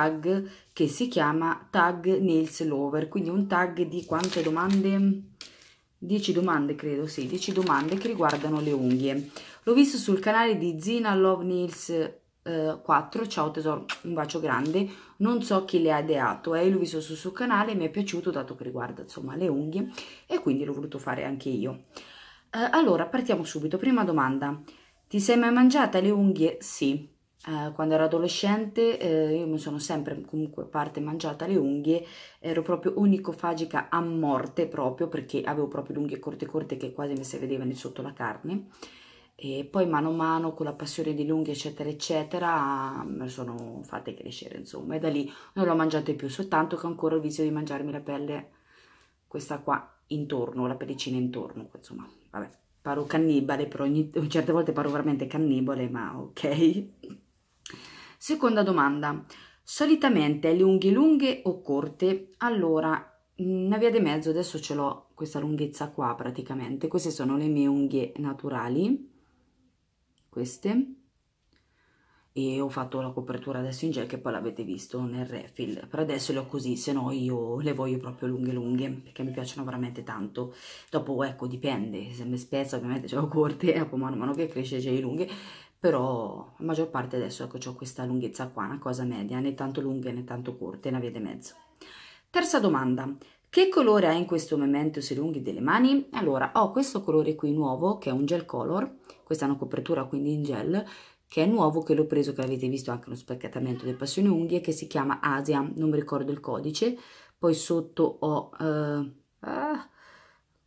tag che si chiama tag nails lover quindi un tag di quante domande 10 domande credo sì 10 domande che riguardano le unghie l'ho visto sul canale di Zina Love Nails eh, 4 ciao tesoro un bacio grande non so chi le ha ideato eh, l'ho visto sul suo canale mi è piaciuto dato che riguarda insomma le unghie e quindi l'ho voluto fare anche io eh, allora partiamo subito prima domanda ti sei mai mangiata le unghie? sì eh, quando ero adolescente eh, io mi sono sempre comunque parte mangiata le unghie, ero proprio onicofagica a morte proprio perché avevo proprio le unghie corte corte che quasi mi si vedevano sotto la carne e poi mano a mano con la passione di lunghe eccetera eccetera me le sono fatte crescere insomma e da lì non l'ho mangiate più soltanto che ho ancora il vizio di mangiarmi la pelle questa qua intorno la pellicina intorno insomma vabbè paro cannibale però ogni, certe volte paro veramente cannibale ma ok Seconda domanda. Solitamente le unghie lunghe o corte? Allora, una via di mezzo, adesso ce l'ho questa lunghezza qua praticamente. Queste sono le mie unghie naturali, queste. E ho fatto la copertura adesso in gel che poi l'avete visto nel refill. Per adesso le ho così, se no io le voglio proprio lunghe lunghe perché mi piacciono veramente tanto. Dopo ecco dipende, se mi spezza ovviamente ce l'ho corte e poi mano mano che cresce c'è le lunghe però la maggior parte adesso ecco ho questa lunghezza qua, una cosa media, né tanto lunga né tanto corta, ne avete mezzo. Terza domanda, che colore ha in questo momento sui lunghi delle mani? Allora, ho questo colore qui nuovo che è un gel color, questa è una copertura quindi in gel, che è nuovo, che l'ho preso, che avete visto anche uno spacchettamento del Passione Unghie, che si chiama Asia, non mi ricordo il codice, poi sotto ho... Eh, ah,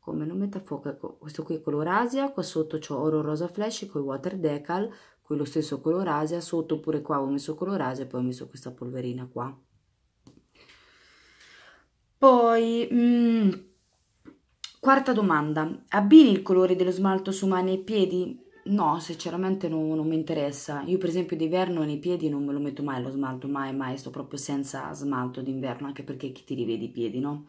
come non numetta fuoco, questo qui è color Asia, qua sotto c'ho oro rosa flash con i water decal, con lo stesso color Asia, sotto pure qua ho messo color Asia e poi ho messo questa polverina qua. Poi, mm, quarta domanda, abbini il colore dello smalto su mani e piedi? No, sinceramente no, non mi interessa. Io per esempio d'inverno nei piedi non me lo metto mai lo smalto, mai, mai, sto proprio senza smalto d'inverno, anche perché chi ti rivede i piedi, no?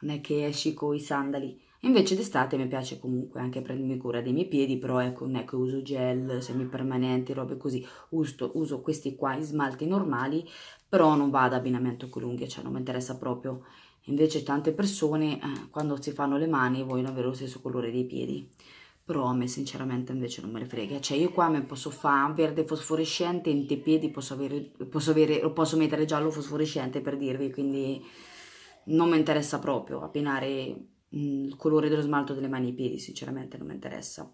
Non è che esci con i sandali Invece d'estate mi piace comunque anche prendermi cura dei miei piedi, però ecco, non è che uso gel semipermanenti, robe così, uso, uso questi qua in smalti normali, però non vado ad abbinamento con l'unghia, cioè non mi interessa proprio. Invece tante persone eh, quando si fanno le mani vogliono avere lo stesso colore dei piedi, però a me sinceramente invece non me ne frega, cioè io qua mi posso fare verde fosforescente, in te piedi posso avere, posso avere, lo posso mettere giallo fosforescente per dirvi, quindi non mi interessa proprio abbinare Mm, il colore dello smalto delle mani e i piedi sinceramente non mi interessa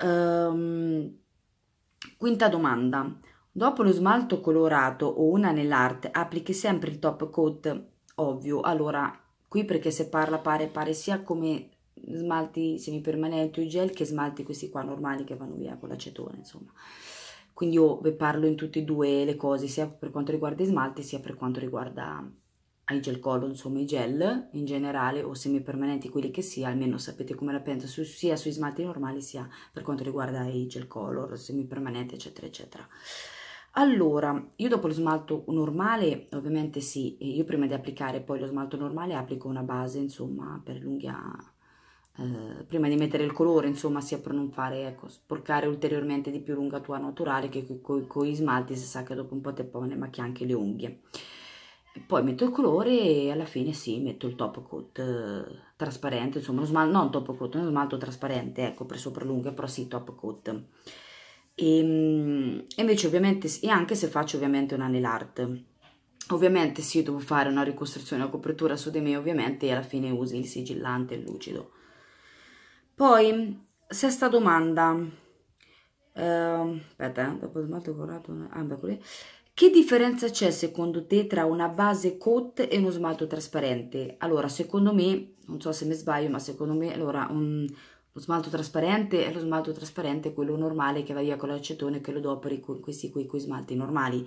um, quinta domanda dopo lo smalto colorato o una nell'arte applichi sempre il top coat ovvio allora qui perché se parla pare pare sia come smalti semipermanenti o gel che smalti questi qua normali che vanno via con l'acetone insomma quindi io vi parlo in tutte e due le cose sia per quanto riguarda i smalti sia per quanto riguarda ai gel collo, insomma i gel in generale o semipermanenti, quelli che sia, almeno sapete come la penso su, sia sui smalti normali sia per quanto riguarda i gel color, semipermanenti eccetera eccetera. Allora, io dopo lo smalto normale, ovviamente sì, io prima di applicare poi lo smalto normale applico una base, insomma, per l'unghia, eh, prima di mettere il colore, insomma, sia per non fare, ecco, sporcare ulteriormente di più tua naturale che con i smalti si sa che dopo un po' tempo ne macchia anche le unghie poi metto il colore e alla fine sì, metto il top coat eh, trasparente, insomma, lo smalto, non top coat, uno smalto trasparente, ecco, per sopra lunga, però sì, top coat. Ehm, e, invece ovviamente, e anche se faccio ovviamente una nail art, ovviamente sì, devo fare una ricostruzione, a copertura su di me, ovviamente, e alla fine usi il sigillante, il lucido. Poi, sesta domanda, ehm, eh, aspetta, dopo smalto colorato, ah, beh, quello che differenza c'è secondo te tra una base coat e uno smalto trasparente? Allora, secondo me, non so se mi sbaglio, ma secondo me allora, um, lo smalto trasparente è lo smalto trasparente, quello normale che va via con l'acetone che lo do per questi qui, qui smalti normali.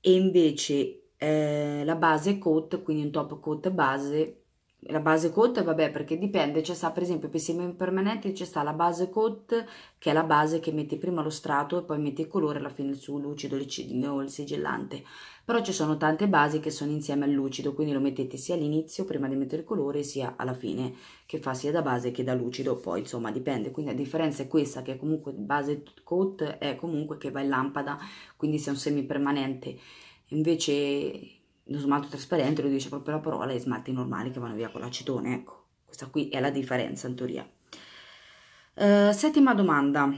E invece eh, la base coat, quindi un top coat base, la base coat, vabbè, perché dipende, c'è sta per esempio per i semi permanenti c'è sta la base coat, che è la base che metti prima lo strato e poi metti il colore alla fine il lucido o il sigillante. Però ci sono tante basi che sono insieme al lucido, quindi lo mettete sia all'inizio prima di mettere il colore sia alla fine, che fa sia da base che da lucido, poi insomma dipende. Quindi la differenza è questa che comunque base coat è comunque che va in lampada, quindi se è un semi permanente. Invece lo smalto trasparente, lo dice proprio la parola, e smalti normali che vanno via con l'acetone, ecco, questa qui è la differenza in teoria. Uh, settima domanda, uh,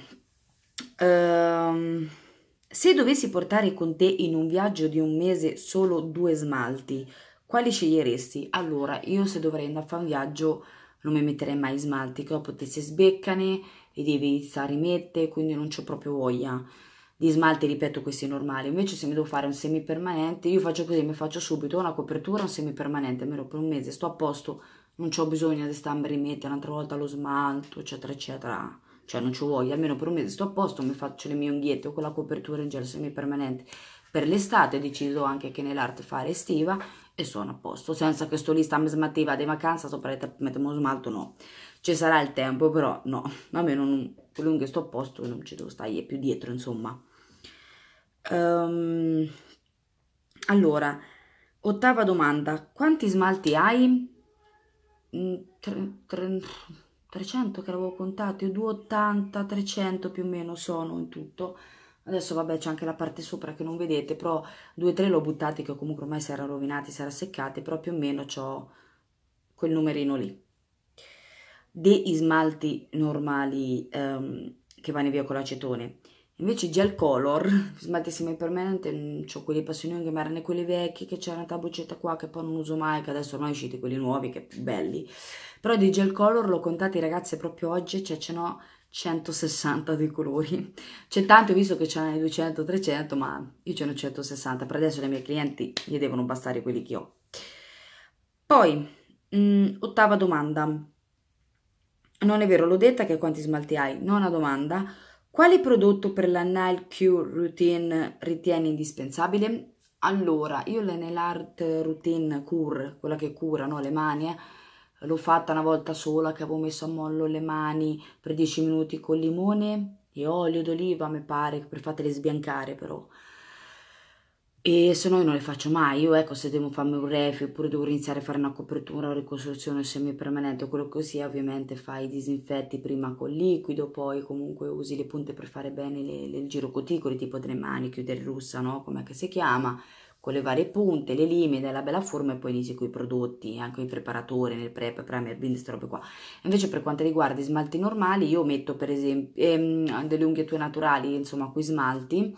se dovessi portare con te in un viaggio di un mese solo due smalti, quali sceglieresti? Allora, io se dovrei andare a fare un viaggio non mi metterei mai smalti, che dopo te si sbeccane e devi iniziare a rimettere, quindi non ho proprio voglia di smalti, ripeto, questi normali. Invece se mi devo fare un semi permanente, io faccio così, mi faccio subito una copertura, un semi permanente, almeno per un mese, sto a posto, non ho bisogno di stare a rimettere un'altra volta lo smalto, eccetera, eccetera. Cioè non ci voglio, almeno per un mese sto a posto, mi faccio le mie unghiette con la copertura in gel permanente. Per l'estate ho deciso anche che nell'arte fare estiva e sono a posto, senza che sto lì sta smattiva di vacanza, sopra mettiamo smalto, no. Ci sarà il tempo, però no, almeno non, lunghe sto a posto, non ci devo stare più dietro, insomma. Um, allora, ottava domanda, quanti smalti hai? 300 mm, che avevo contato, 280, 300 più o meno sono in tutto. Adesso vabbè c'è anche la parte sopra che non vedete, però 2-3 l'ho buttati che comunque ormai si erano rovinati, si erano seccati, però più o meno ho quel numerino lì. Dei smalti normali ehm, che vanno via con l'acetone. Invece gel color, smalti semipermanente, mm, ho quelli passioni ma erano quelli vecchi, che c'era una boccetta qua che poi non uso mai, che adesso ormai usciti quelli nuovi, che belli. Però di gel color l'ho contati ragazze proprio oggi, cioè ce n'ho 160 di colori. C'è tanto, visto che ce n'è 200, 300, ma io ce n'ho 160. Per adesso le mie clienti gli devono bastare quelli che ho. Poi, mh, mm, ottava domanda. Non è vero, l'ho detta che quanti smalti hai? Non Nona domanda quale prodotto per la Nile Cure Routine ritieni indispensabile? Allora, io la Nail Art Routine Cure, quella che cura no? le mani, eh, l'ho fatta una volta sola che avevo messo a mollo le mani per 10 minuti con limone e olio d'oliva, mi pare, per fatele sbiancare però e se no io non le faccio mai, io ecco se devo farmi un refi oppure devo iniziare a fare una copertura o ricostruzione semipermanente o quello che sia ovviamente fai i disinfetti prima con liquido poi comunque usi le punte per fare bene le, le, il giro cuticoli tipo delle maniche o del russa no come si chiama con le varie punte, le lime, dai la bella forma e poi inizi con i prodotti, anche i preparatori, nel prep, primer, bind, queste robe qua. Invece per quanto riguarda i smalti normali io metto per esempio ehm, delle unghietture naturali insomma con i smalti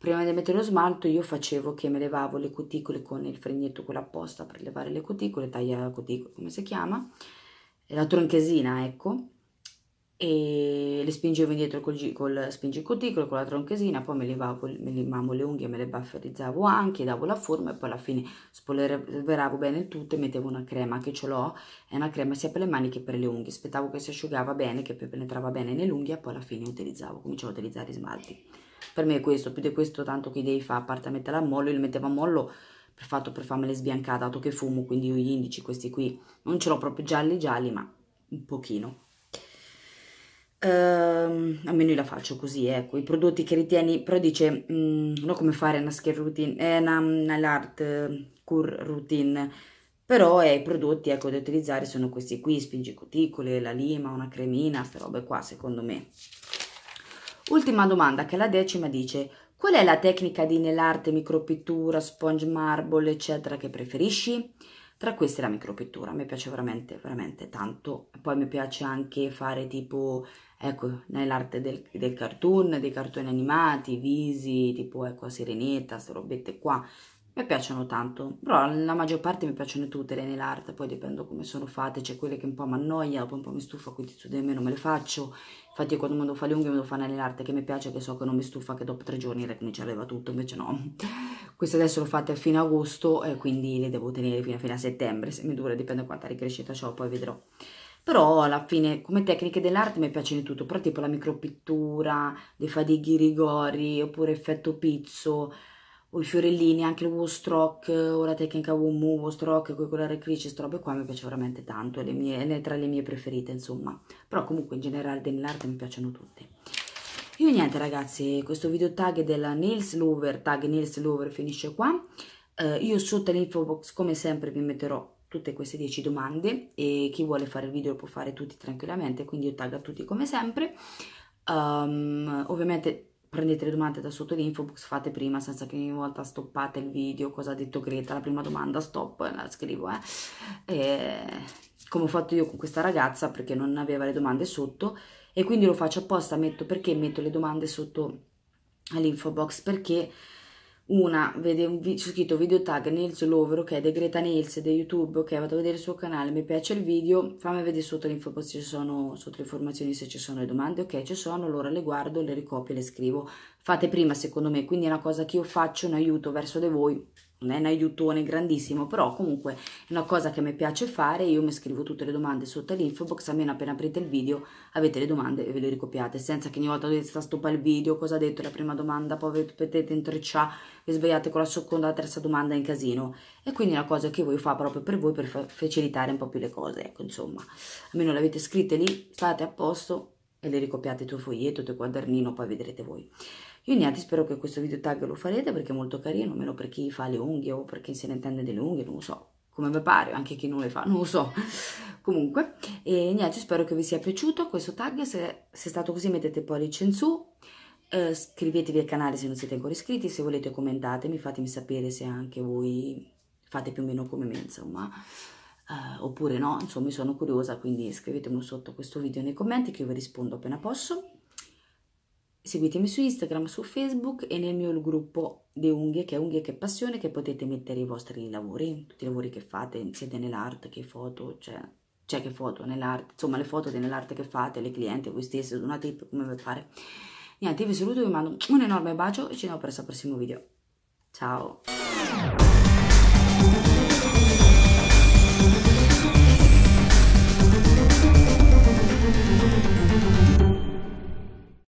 Prima di mettere lo smalto io facevo che me levavo le cuticole con il fregnetto, quello apposta per levare le cuticole, taglia la cuticole, come si chiama? La tronchesina, ecco e le spingevo indietro col, col spingicuticolo, con la tronchesina, poi me le levavo, me limavo le unghie, me le bufferizzavo anche, davo la forma e poi alla fine spolveravo bene il tutto e mettevo una crema che ce l'ho, è una crema sia per le mani che per le unghie, aspettavo che si asciugava bene, che penetrava bene unghie e poi alla fine utilizzavo, cominciavo a utilizzare i smalti. Per me è questo, più di questo tanto che idei fa, a parte metterla a mollo, io le mettevo a mollo per, fatto per farmele sbiancare, dato che fumo, quindi io gli indici questi qui non ce l'ho proprio gialli gialli, ma un pochino Uh, almeno io la faccio così, ecco, i prodotti che ritieni, però dice, mh, mm, non come fare una skin routine, è eh, una, una l'art eh, cure routine, però eh, i prodotti, ecco, da utilizzare sono questi qui, spingicuticole, la lima, una cremina, queste robe qua, secondo me. Ultima domanda, che è la decima, dice, qual è la tecnica di nell'arte, micropittura, sponge marble, eccetera, che preferisci? Tra queste la micropittura, mi piace veramente, veramente tanto. Poi mi piace anche fare tipo, ecco, nell'arte del, del, cartoon, dei cartoni animati, visi, tipo, ecco, Sirenetta, queste robette qua. Mi piacciono tanto, però la maggior parte mi piacciono tutte le nell'arte, poi dipendo come sono fatte, c'è quelle che un po' mi annoia, poi un po' mi stufa, quindi su di me non me le faccio. Infatti quando mi devo fare le unghie mi devo fare nell'arte che mi piace, che so che non mi stufa, che dopo tre giorni la camicia leva tutto, invece no queste adesso le ho fatte fino a agosto e eh, quindi le devo tenere fino a, fino a settembre se mi dura dipende da quanta ricrescita ho poi vedrò però alla fine come tecniche dell'arte mi piacciono di tutto però tipo la micropittura dei fadighi rigori oppure effetto pizzo o i fiorellini, anche il stroke o la tecnica Wumu, wall stroke, con la creature, queste robe qua mi piace veramente tanto, le mie, è tra le mie preferite insomma, però comunque in generale dell'arte mi piacciono tutte. Io niente ragazzi, questo video tag della Nils Lover, tag Nils Lover finisce qua. Eh, io sotto l'info box come sempre vi metterò tutte queste 10 domande e chi vuole fare il video lo può fare tutti tranquillamente, quindi io tag a tutti come sempre. Um, ovviamente prendete le domande da sotto l'info box, fate prima senza che ogni volta stoppate il video, cosa ha detto Greta, la prima domanda stop, la scrivo, eh. E, come ho fatto io con questa ragazza perché non aveva le domande sotto e quindi lo faccio apposta, metto perché metto le domande sotto all'info box perché una vede un video c'è scritto video tag Nils Lover, ok, di Greta Nils di YouTube, ok, vado a vedere il suo canale, mi piace il video, fammi vedere sotto l'info box se ci sono sotto le informazioni se ci sono le domande, ok, ci sono, allora le guardo, le ricopio e le scrivo. Fate prima secondo me, quindi è una cosa che io faccio, un aiuto verso di voi non è un aiutone grandissimo, però comunque è una cosa che mi piace fare, io mi scrivo tutte le domande sotto l'info box, almeno appena aprite il video avete le domande e ve le ricopiate, senza che ogni volta dovete stare stoppa il video, cosa ha detto la prima domanda, poi potete intrecciare, vi svegliate con la seconda, la terza domanda in casino, e quindi è una cosa che voglio fare proprio per voi, per facilitare un po' più le cose, ecco insomma, almeno le avete scritte lì, state a posto e le ricopiate il tuo foglietto, il tuo quadernino, poi vedrete voi. Io niente, spero che questo video tag lo farete perché è molto carino, almeno per chi fa le unghie o per chi se ne intende delle unghie, non lo so, come vi pare, anche chi non le fa, non lo so. Comunque, e niente, spero che vi sia piaciuto questo tag, se, se è stato così mettete pollice in su, eh, iscrivetevi al canale se non siete ancora iscritti, se volete commentatemi, fatemi sapere se anche voi fate più o meno come me, insomma, eh, oppure no, insomma, sono curiosa, quindi scrivetemi sotto questo video nei commenti che io vi rispondo appena posso. Seguitemi su Instagram, su Facebook e nel mio gruppo De Unghie, che è Unghie che Passione, che potete mettere i vostri lavori, tutti i lavori che fate, siete nell'arte, che foto, cioè, cioè che foto, nell'arte, insomma le foto nell'arte che fate, le clienti, voi stessi, una tip, come vuoi fare. Niente, vi saluto, vi mando un enorme bacio e ci vediamo presto al prossimo video. Ciao!